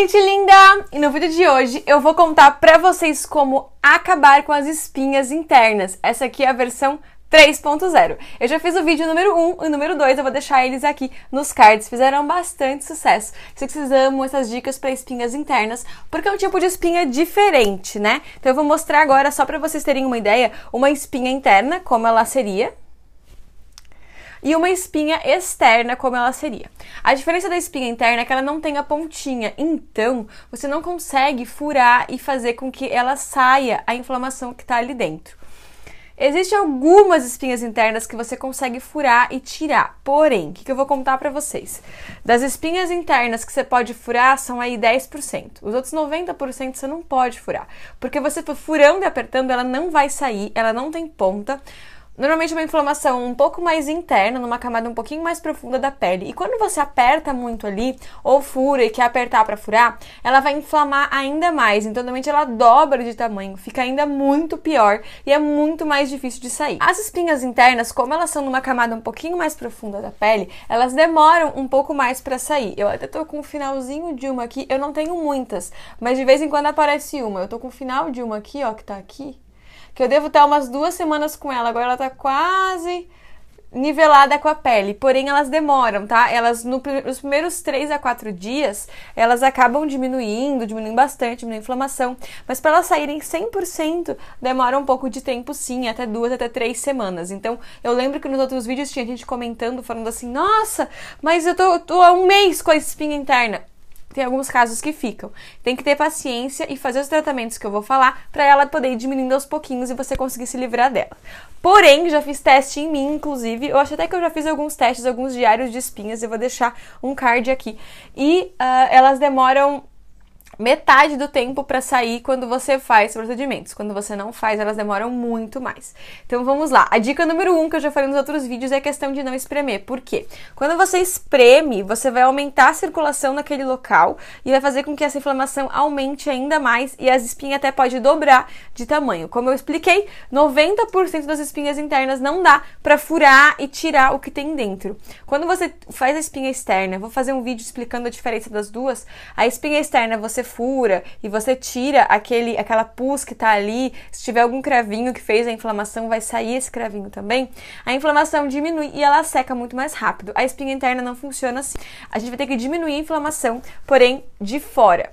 gente linda! E no vídeo de hoje eu vou contar pra vocês como acabar com as espinhas internas. Essa aqui é a versão 3.0. Eu já fiz o vídeo número 1 e número 2, eu vou deixar eles aqui nos cards. Fizeram bastante sucesso. Se vocês amam essas dicas para espinhas internas, porque é um tipo de espinha diferente, né? Então eu vou mostrar agora só para vocês terem uma ideia, uma espinha interna como ela seria, e uma espinha externa, como ela seria. A diferença da espinha interna é que ela não tem a pontinha, então você não consegue furar e fazer com que ela saia a inflamação que está ali dentro. Existem algumas espinhas internas que você consegue furar e tirar. Porém, o que, que, eu vou contar para vocês? Das espinhas internas que você pode furar são aí 10%. Os outros 90% você não pode furar. Porque você tá furando e apertando, ela não vai sair, ela não tem ponta. Normalmente é uma inflamação um pouco mais interna, numa camada um pouquinho mais profunda da pele. E quando você aperta muito ali, ou fura e quer apertar para furar, ela vai inflamar ainda mais. Então, normalmente ela dobra de tamanho, fica ainda muito pior e é muito mais difícil de sair. As espinhas internas, como elas são numa camada um pouquinho mais profunda da pele, elas demoram um pouco mais para sair. Eu até tô com o um finalzinho de uma aqui, eu não tenho muitas, mas de vez em quando aparece uma. Eu tô com o final de uma aqui, ó, que tá aqui que eu devo estar umas duas semanas com ela. Agora ela tá quase nivelada com a pele, porém elas demoram, tá? Elas no, nos primeiros três a quatro dias, elas acabam diminuindo, diminuindo bastante, diminuindo a inflamação, mas para elas saírem 100%, demora um pouco de tempo sim, até duas, até três semanas. Então, eu lembro que nos outros vídeos tinha gente comentando, falando assim: "Nossa, mas eu tô, tô há um mês com a espinha interna" tem alguns casos que ficam. Tem que ter paciência e fazer os tratamentos que eu vou falar para ela poder ir diminuindo aos pouquinhos e você conseguir se livrar dela. Porém, já fiz teste em mim, inclusive. Eu acho até que eu já fiz alguns testes, alguns diários de espinhas. Eu vou deixar um card aqui. E uh, elas demoram metade do tempo para sair quando você faz procedimentos. Quando você não faz, elas demoram muito mais. Então vamos lá. A dica número um que eu já falei nos outros vídeos é a questão de não espremer. Por quê? Quando você espreme, você vai aumentar a circulação naquele local e vai fazer com que essa inflamação aumente ainda mais e as espinhas até pode dobrar de tamanho. Como eu expliquei, 90% das espinhas internas não dá para furar e tirar o que tem dentro. Quando você faz a espinha externa, vou fazer um vídeo explicando a diferença das duas. A espinha externa você fura e você tira aquele, aquela pus que está ali, se tiver algum cravinho que fez a inflamação, vai sair esse cravinho também. A inflamação diminui e ela seca muito mais rápido. A espinha interna não funciona assim. A gente vai ter que diminuir a inflamação, porém de fora.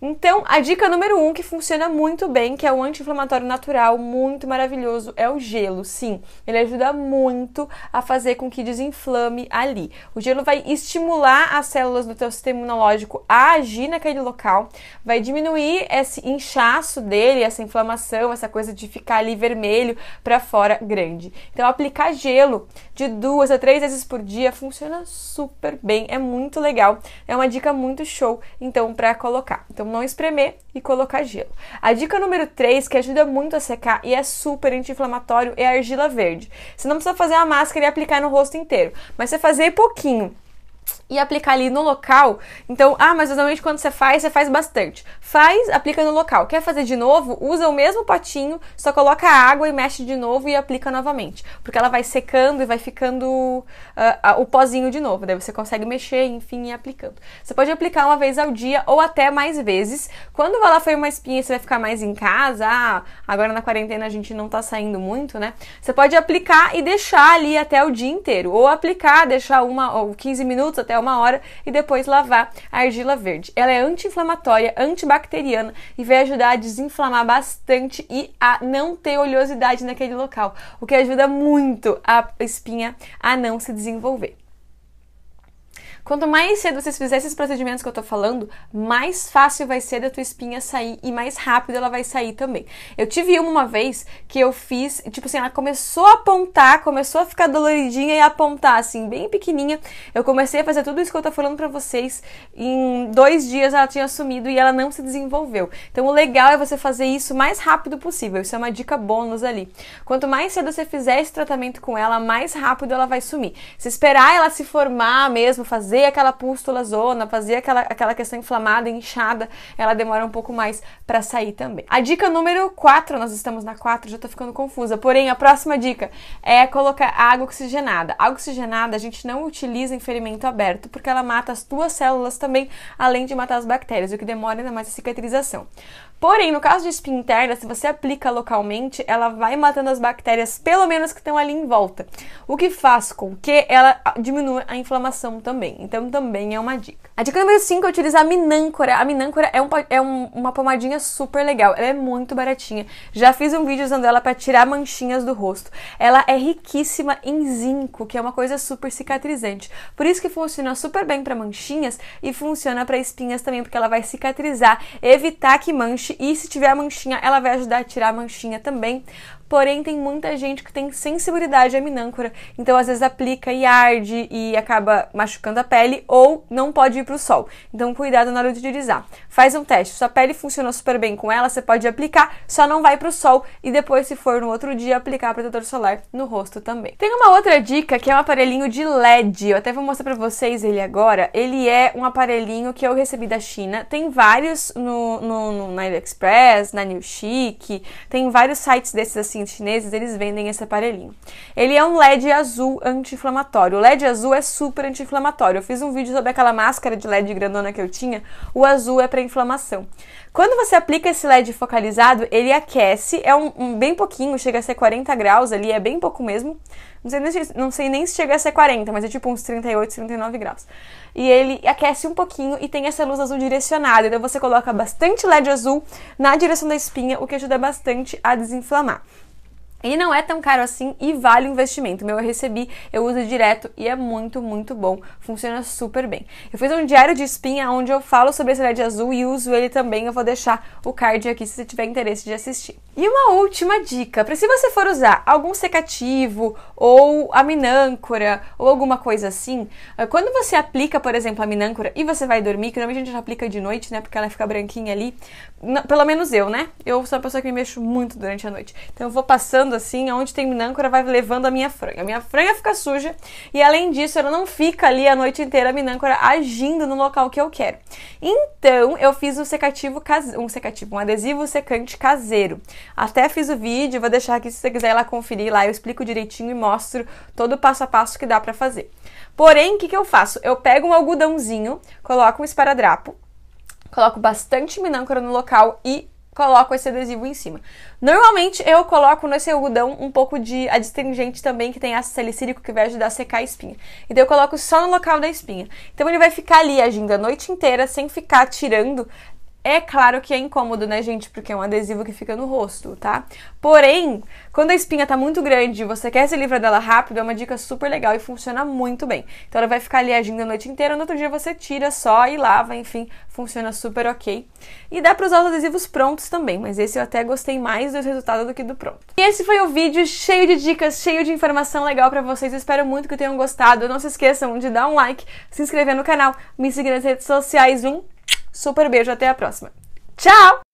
Então, a dica número um que funciona muito bem, que é o anti-inflamatório natural, muito maravilhoso, é o gelo. Sim, ele ajuda muito a fazer com que desinflame ali. O gelo vai estimular as células do teu sistema imunológico a agir naquele local, vai diminuir esse inchaço dele, essa inflamação, essa coisa de ficar ali vermelho para fora grande. Então, aplicar gelo de duas a três vezes por dia funciona super bem, é muito legal, é uma dica muito show, então, para colocar. Então, não espremer e colocar gelo. A dica número 3, que ajuda muito a secar e é super anti-inflamatório, é a argila verde. Você não precisa fazer uma máscara e aplicar no rosto inteiro, mas você fazer pouquinho e aplicar ali no local. Então, ah, mas normalmente quando você faz, você faz bastante. Faz, aplica no local. Quer fazer de novo? Usa o mesmo potinho, só coloca a água e mexe de novo e aplica novamente. Porque ela vai secando e vai ficando uh, o pozinho de novo. Daí você consegue mexer, enfim, e aplicando. Você pode aplicar uma vez ao dia ou até mais vezes. Quando vai lá foi uma espinha, você vai ficar mais em casa. Ah, agora na quarentena a gente não tá saindo muito, né? Você pode aplicar e deixar ali até o dia inteiro. Ou aplicar, deixar uma ou 15 minutos até uma hora e depois lavar a argila verde. Ela é anti-inflamatória, antibacteriana e vai ajudar a desinflamar bastante e a não ter oleosidade naquele local, o que ajuda muito a espinha a não se desenvolver. Quanto mais cedo vocês fizerem esses procedimentos que eu tô falando, mais fácil vai ser da tua espinha sair e mais rápido ela vai sair também. Eu tive uma uma vez que eu fiz, tipo assim, ela começou a apontar, começou a ficar doloridinha e a apontar, assim, bem pequenininha. Eu comecei a fazer tudo isso que eu tô falando pra vocês. Em dois dias ela tinha sumido e ela não se desenvolveu. Então o legal é você fazer isso o mais rápido possível. Isso é uma dica bônus ali. Quanto mais cedo você fizer esse tratamento com ela, mais rápido ela vai sumir. Se esperar ela se formar mesmo, fazer fazer aquela pústula zona, fazer aquela, aquela questão inflamada, inchada, ela demora um pouco mais para sair também. A dica número 4, nós estamos na 4, já tô ficando confusa, porém a próxima dica é colocar água oxigenada. A água oxigenada a gente não utiliza em ferimento aberto, porque ela mata as tuas células também, além de matar as bactérias, o que demora ainda mais a cicatrização. Porém, no caso de espinha interna, se você aplica localmente, ela vai matando as bactérias, pelo menos que estão ali em volta. O que faz com que ela diminua a inflamação também. Então também é uma dica. A dica número 5 é utilizar a minâncora. A minâncora é, um, é um, uma pomadinha super legal. Ela é muito baratinha. Já fiz um vídeo usando ela para tirar manchinhas do rosto. Ela é riquíssima em zinco, que é uma coisa super cicatrizante. Por isso que funciona super bem para manchinhas e funciona para espinhas também, porque ela vai cicatrizar, evitar que manche e se tiver manchinha, ela vai ajudar a tirar a manchinha também porém tem muita gente que tem sensibilidade à minâncora, então às vezes aplica e arde e acaba machucando a pele ou não pode ir para o sol. Então cuidado na hora de utilizar. Faz um teste, sua pele funcionou super bem com ela, você pode aplicar, só não vai para o sol e depois se for no outro dia aplicar protetor solar no rosto também. Tem uma outra dica que é um aparelhinho de LED, eu até vou mostrar para vocês ele agora. Ele é um aparelhinho que eu recebi da China, tem vários no, no, no na AliExpress, na New Chic, tem vários sites desses assim Assim, os chineses, eles vendem esse aparelhinho. Ele é um LED azul anti-inflamatório. O LED azul é super anti-inflamatório. Eu fiz um vídeo sobre aquela máscara de LED grandona que eu tinha. O azul é para inflamação. Quando você aplica esse LED focalizado, ele aquece, é um, um, bem pouquinho, chega a ser 40 graus ali, é bem pouco mesmo. Não sei, nem se, não sei nem se chega a ser 40, mas é tipo uns 38, 39 graus. E ele aquece um pouquinho e tem essa luz azul direcionada. Então você coloca bastante LED azul na direção da espinha, o que ajuda bastante a desinflamar. Ele não é tão caro assim e vale o investimento. Meu eu recebi, eu uso direto e é muito, muito bom. Funciona super bem. Eu fiz um diário de espinha onde eu falo sobre esse LED azul e uso ele também. Eu vou deixar o card aqui se você tiver interesse de assistir. E uma última dica, para se você for usar algum secativo ou aminâncora ou alguma coisa assim, eh, quando você aplica, por exemplo, a minâncora e você vai dormir, que normalmente a gente aplica de noite, né, porque ela fica branquinha ali, pelo menos eu, né? Eu sou uma pessoa que me mexo muito durante a noite. Então eu vou passando assim, aonde tem minâncora vai levando a minha franja, A minha franja fica suja e além disso ela não fica ali a noite inteira a minâncora agindo no local que eu quero. Então eu fiz um secativo, um secativo, um adesivo secante caseiro. Até fiz o vídeo, vou deixar aqui se você quiser ir lá conferir lá, eu explico direitinho e mostro todo o passo a passo que dá para fazer. Porém, o que, que eu faço? Eu pego um algodãozinho, coloco um esparadrapo, coloco bastante minâncora no local e coloco esse adesivo em cima. Normalmente eu coloco nesse algodão um pouco de adstringente também, que tem ácido salicílico, que vai ajudar a secar a espinha. Então eu coloco só no local da espinha. Então ele vai ficar ali agindo a noite inteira, sem ficar tirando é claro que é incômodo, né, gente? Porque é um adesivo que fica no rosto, tá? Porém, quando a espinha tá muito grande e você quer se livrar dela rápido, é uma dica super legal e funciona muito bem. Então ela vai ficar ali agindo a noite inteira, no outro dia você tira só e lava, enfim, funciona super ok. E dá pra usar os adesivos prontos também, mas esse eu até gostei mais do resultado do que do pronto. E esse foi o vídeo cheio de dicas, cheio de informação legal para vocês. Eu espero muito que tenham gostado. Não se esqueçam de dar um like, se inscrever no canal, me seguir nas redes sociais. Um Super beijo, até a próxima. Tchau!